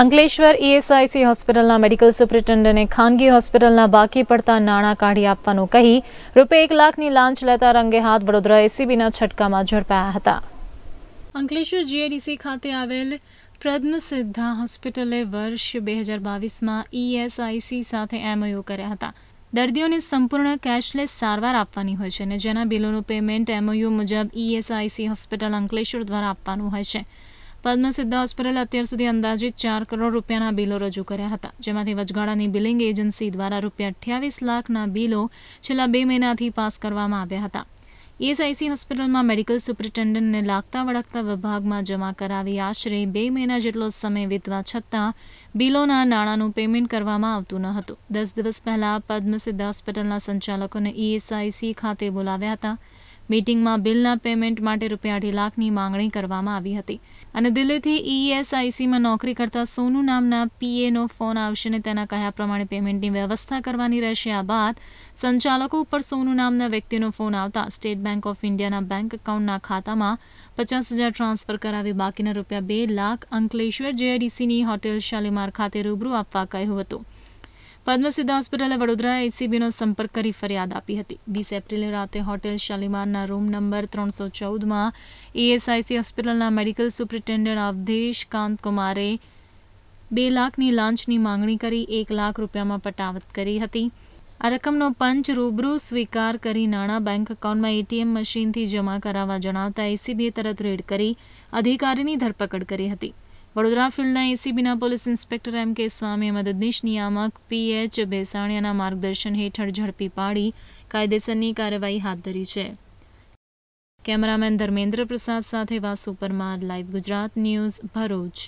Ankleshwar ESIC e હોસ્પિટલના medical સુપ્રિન્ટેન્ડન્ટને ખાનગી હોસ્પિટલના બાકી પડતા નાણાં કાઢી આપવાનું કહી રૂપિયા એક લાખની લાંચ લેતા રંગે હાથ વડોદરા એસીબીના છટકામાં ઝડપાયા હતા અંકલેશ્વર જીએડીસી ખાતે આવેલ પ્રદ્મ સિદ્ધા હોસ્પિટલે વર્ષ બે હજાર બાવીસમાં ઈએસઆઈસી e સાથે એમઓયુ કર્યા હતા દર્દીઓને સંપૂર્ણ કેશલેસ સારવાર આપવાની હોય છે અને જેના બિલોનું પેમેન્ટ એમઓયુ મુજબ ઈએસઆઈસી e હોસ્પિટલ અંકલેશ્વર દ્વારા આપવાનું હોય છે પદ્મસિદ્ધા હોસ્પિટલ અત્યાર સુધી અંદાજિત ચાર કરોડ રૂપિયાના બિલો રજૂ કર્યા હતા જેમાંથી વચગાળાની બિલિંગ એજન્સી દ્વારા રૂપિયા અઠ્યાવીસ લાખના બિલો છેલ્લા બે મહિનાથી પાસ કરવામાં આવ્યા હતા ઈએસઆઈસી હોસ્પિટલમાં મેડિકલ સુપ્રિન્ટેન્ડન્ટને લાગતા વળગતા વિભાગમાં જમા કરાવી આશરે બે મહિના જેટલો સમય વીતવા છતાં બિલોના નાણાંનું પેમેન્ટ કરવામાં આવતું ન હતું દસ દિવસ પહેલા પદ્મસિદ્ધ હોસ્પિટલના સંચાલકોને ઈએસઆઈસી ખાતે બોલાવ્યા હતા મીટિંગમાં બિલના પેમેન્ટ માટે રૂપિયા અઢી લાખની માંગણી કરવામાં આવી હતી અને દિલ્હીથી ઈએસઆઈસીમાં નોકરી કરતા સોનુ નામના પીએનો ફોન આવશે અને તેના કહ્યા પ્રમાણે પેમેન્ટની વ્યવસ્થા કરવાની રહેશે આ બાદ સંચાલકો ઉપર સોનુ નામના વ્યક્તિનો ફોન આવતા સ્ટેટ બેંક ઓફ ઇન્ડિયાના બેંક એકાઉન્ટના ખાતામાં પચાસ હજાર ટ્રાન્સફર કરાવી બાકીના રૂપિયા બે લાખ અંકલેશ્વર જેઆઈડીસીની હોટેલ શાલીમાર ખાતે રૂબરૂ આપવા કહ્યું હતું પદ્મસિદ્ધ હોસ્પિટલે વડોદરા એસીબીનો સંપર્ક કરી ફરિયાદ આપી હતી વીસ એપ્રિલે રાતે હોટેલ શાલીમારના રૂમ નંબર ત્રણસો ચૌદમાં એએસઆઈસી હોસ્પિટલના મેડિકલ સુપ્રિન્ટેન્ડન્ટ અવધેશ કાંતકુમારે બે લાખની લાંચની માંગણી કરી એક લાખ રૂપિયામાં પટાવત કરી હતી આ રકમનો પંચ રૂબરૂ સ્વીકાર કરી નાણાં બેંક એકાઉન્ટમાં એટીએમ મશીનથી જમા કરાવવા જણાવતા એસીબીએ તરત રેડ કરી અધિકારીની ધરપકડ કરી હતી વડોદરા ફિલ્ડના એસીબીના પોલીસ ઇન્સ્પેક્ટર એમ કે સ્વામી મદદનીશ નિયામક પીએચ બેસાણિયાના માર્ગદર્શન હેઠળ ઝડપી પાડી કાયદેસરની કાર્યવાહી હાથ ધરી છે કેમેરામેન ધર્મેન્દ્ર પ્રસાદ સાથે વાસુ પરમાર લાઈવ ગુજરાત ન્યૂઝ ભરૂચ